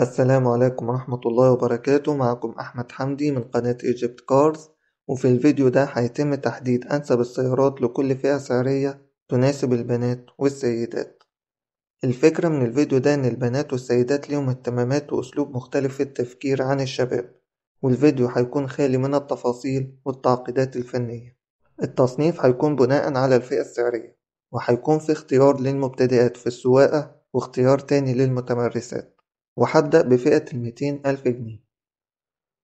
السلام عليكم ورحمة الله وبركاته معكم أحمد حمدي من قناة ايجيبت كارز وفي الفيديو ده هيتم تحديد أنسب السيارات لكل فئة سعرية تناسب البنات والسيدات الفكرة من الفيديو ده إن البنات والسيدات ليهم اهتمامات وأسلوب مختلف في التفكير عن الشباب والفيديو هيكون خالي من التفاصيل والتعقيدات الفنية التصنيف هيكون بناء على الفئة السعرية وهيكون في اختيار للمبتدئات في السواقة واختيار تاني للمتمرسات وحدق بفئة الميتين ألف جنيه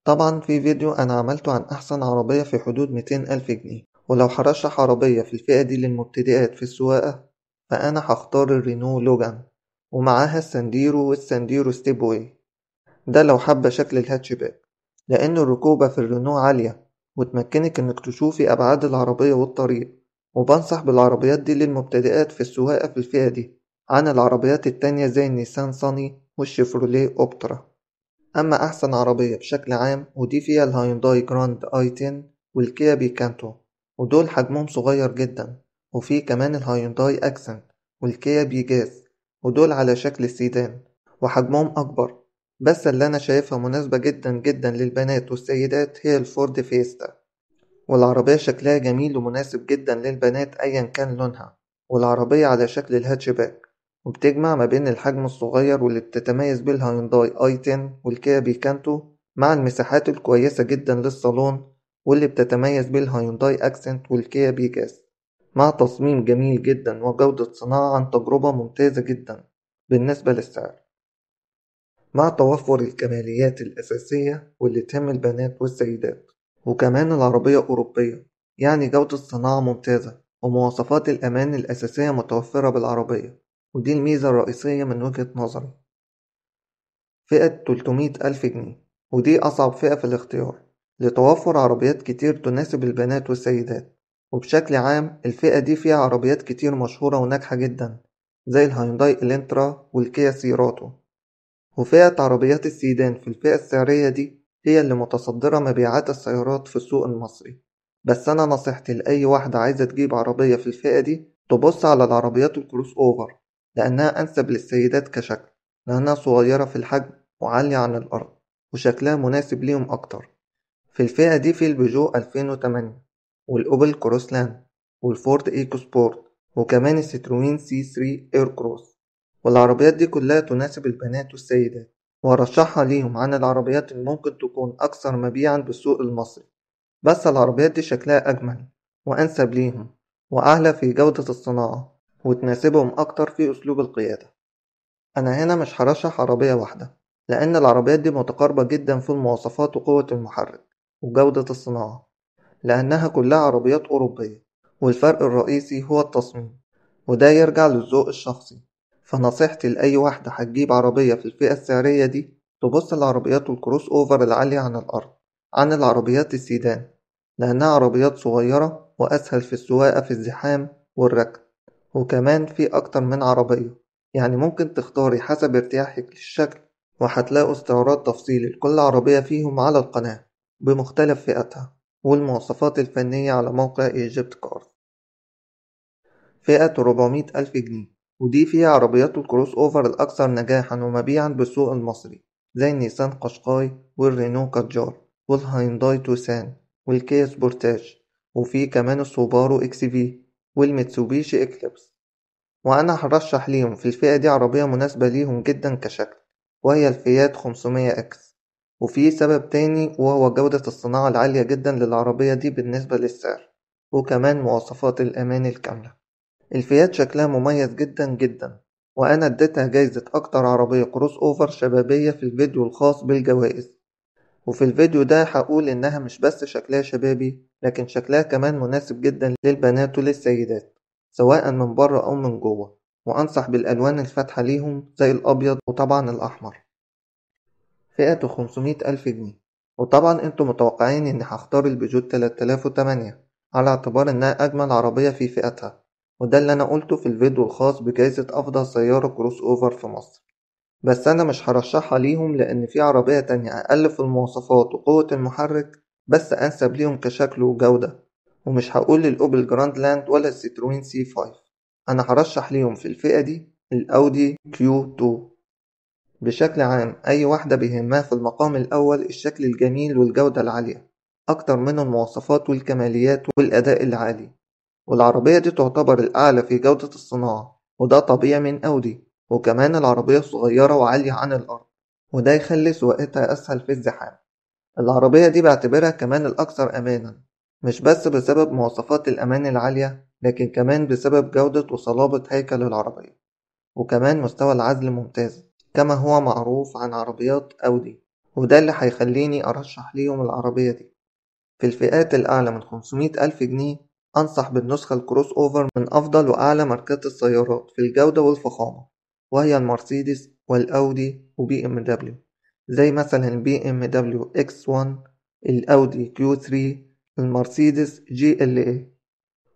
طبعا في فيديو أنا عملته عن أحسن عربية في حدود ميتين ألف جنيه ولو هرشح عربية في الفئة دي للمبتدئات في السواقة فأنا هختار الرينو لوجان ومعاها السانديرو والسانديرو ستيبوي ده لو حابة شكل الهاتشباك لأن الركوبة في الرينو عالية وتمكنك إنك تشوفي أبعاد العربية والطريق وبنصح بالعربيات دي للمبتدئات في السواقة في الفئة دي عن العربيات التانية زي النيسان صاني والشيفروليه أوبترا أما أحسن عربية بشكل عام ودي فيها الهيونداي جراند آي 10 والكيا بيكانتو ودول حجمهم صغير جدا وفي كمان الهيونداي أكسنت والكيا بيجاز ودول على شكل سيدان وحجمهم أكبر بس اللي أنا شايفها مناسبة جدا جدا للبنات والسيدات هي الفورد فيستا والعربية شكلها جميل ومناسب جدا للبنات أيا كان لونها والعربية على شكل الهاتشباك وبتجمع ما بين الحجم الصغير واللي بتتميز بيه الهيونداي اي 10 والكيا بيكانتو مع المساحات الكويسة جدا للصالون واللي بتتميز بيه الهيونداي اكسنت والكيا بيكاس مع تصميم جميل جدا وجودة صناعة عن تجربة ممتازة جدا بالنسبة للسعر مع توفر الكماليات الأساسية واللي تهم البنات والسيدات وكمان العربية أوروبية يعني جودة صناعة ممتازة ومواصفات الأمان الأساسية متوفرة بالعربية ودي الميزة الرئيسية من وجهة نظري فئة 300 ألف جنيه ودي أصعب فئة في الاختيار لتوفر عربيات كتير تناسب البنات والسيدات وبشكل عام الفئة دي فيها عربيات كتير مشهورة وناجحة جدا زي الهيونداي الانترا والكيا سيراتو وفئة عربيات السيدان في الفئة السعرية دي هي اللي متصدرة مبيعات السيارات في السوق المصري بس أنا نصيحتي لأي واحدة عايزة تجيب عربية في الفئة دي تبص على العربيات الكروس أوفر لأنها أنسب للسيدات كشكل لأنها صغيرة في الحجم وعالية عن الأرض وشكلها مناسب ليهم أكتر في الفئة دي في البيجو 2008 والأوبل كروسلاند والفورد إيكو سبورت وكمان الستروين سي 3 إير كروس والعربيات دي كلها تناسب البنات والسيدات وأرشحها ليهم عن العربيات اللي ممكن تكون أكثر مبيعا بالسوق المصري بس العربيات دي شكلها أجمل وأنسب ليهم وأعلى في جودة الصناعة وتناسبهم أكتر في أسلوب القيادة أنا هنا مش هرشح عربية واحدة لأن العربيات دي متقاربة جدا في المواصفات وقوة المحرك وجودة الصناعة لأنها كلها عربيات أوروبية والفرق الرئيسي هو التصميم وده يرجع للذوق الشخصي فنصيحتي لأي واحدة هتجيب عربية في الفئة السعرية دي تبص لعربيات الكروس أوفر العالية عن الأرض عن العربيات السيدان لأنها عربيات صغيرة وأسهل في السواقة في الزحام والركض وكمان في أكتر من عربية يعني ممكن تختاري حسب ارتياحك للشكل وهتلاقوا استعراض تفصيلي لكل عربية فيهم على القناة بمختلف فئاتها والمواصفات الفنية على موقع ايجيبت كارز فئة 400 ألف جنيه ودي فيها عربيات الكروس أوفر الأكثر نجاحا ومبيعا بالسوق المصري زي النيسان قشقاي والرينو كاتجار والهينداي توسان والكيا سبورتاج وفي كمان السوبارو اكس في والميتسوبيشي إكليبس وأنا هرشح ليهم في الفئة دي عربية مناسبة ليهم جدا كشكل وهي الفيات 500 اكس وفي سبب تاني وهو جودة الصناعة العالية جدا للعربية دي بالنسبة للسعر وكمان مواصفات الأمان الكاملة الفيات شكلها مميز جدا جدا وأنا اديتها جايزة أكتر عربية كروس أوفر شبابية في الفيديو الخاص بالجوائز وفي الفيديو ده هقول انها مش بس شكلها شبابي لكن شكلها كمان مناسب جدا للبنات وللسيدات سواء من بره او من جوه وانصح بالالوان الفاتحة ليهم زي الابيض وطبعا الاحمر فئة 500 ألف جنيه وطبعا انتوا متوقعين اني هختار البيجوت 3008 على اعتبار انها اجمل عربية في فئتها وده اللي انا قلته في الفيديو الخاص بجائزة افضل سيارة كروس اوفر في مصر بس أنا مش هرشحها ليهم لأن في عربية تانية أقل في المواصفات وقوة المحرك بس أنسب ليهم كشكل وجودة ومش هقول الأوبل جراند لاند ولا الستروين سي 5 أنا هرشح ليهم في الفئة دي الأودي كيو 2 بشكل عام أي واحدة بيهمها في المقام الأول الشكل الجميل والجودة العالية أكتر منه المواصفات والكماليات والأداء العالي والعربية دي تعتبر الأعلى في جودة الصناعة وده طبيعي من أودي وكمان العربية صغيرة وعالية عن الأرض وده يخلي سواقتها أسهل في الزحام العربية دي بعتبرها كمان الأكثر أمانا مش بس بسبب مواصفات الأمان العالية لكن كمان بسبب جودة وصلابة هيكل العربية وكمان مستوى العزل ممتاز كما هو معروف عن عربيات أودي وده اللي هيخليني أرشح ليهم العربية دي في الفئات الأعلى من 500 ألف جنيه أنصح بالنسخة الكروس أوفر من أفضل وأعلى ماركات السيارات في الجودة والفخامة وهي المرسيدس والأودي وبي ام دبليو زي مثلا بي ام دبليو اكس 1 الأودي كيو 3 المرسيدس جي ال اي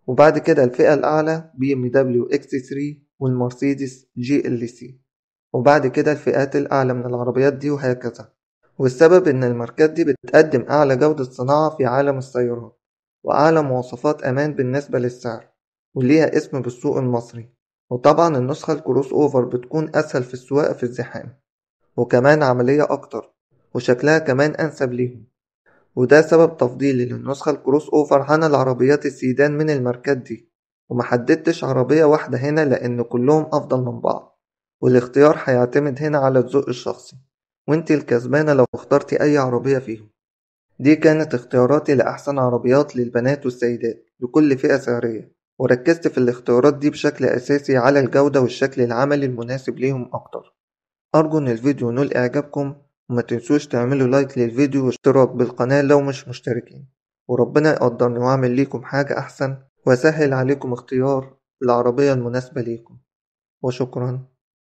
وبعد كده الفئة الأعلى بي ام دبليو اكس 3 والمرسيدس جي ال سي وبعد كده الفئات الأعلى من العربيات دي وهكذا والسبب إن الماركات دي بتقدم أعلى جودة صناعة في عالم السيارات وأعلى مواصفات أمان بالنسبة للسعر وليها اسم بالسوق المصري وطبعا النسخة الكروس اوفر بتكون اسهل في السواقة في الزحام وكمان عملية اكتر وشكلها كمان انسب ليهم وده سبب تفضيلي للنسخة الكروس اوفر عن العربيات السيدان من الماركات دي ومحددتش عربية واحدة هنا لأن كلهم أفضل من بعض والاختيار هيعتمد هنا على الذوق الشخصي وانت الكسبانة لو اخترتي أي عربية فيهم دي كانت اختياراتي لأحسن عربيات للبنات والسيدات لكل فئة سعرية وركزت في الاختيارات دي بشكل أساسي على الجودة والشكل العملي المناسب ليهم أكتر أرجو إن الفيديو نول إعجابكم وما تنسوش تعملوا لايك للفيديو واشتراك بالقناة لو مش مشتركين وربنا يقدرني وأعمل ليكم حاجة أحسن وأسهل عليكم اختيار العربية المناسبة ليكم وشكرا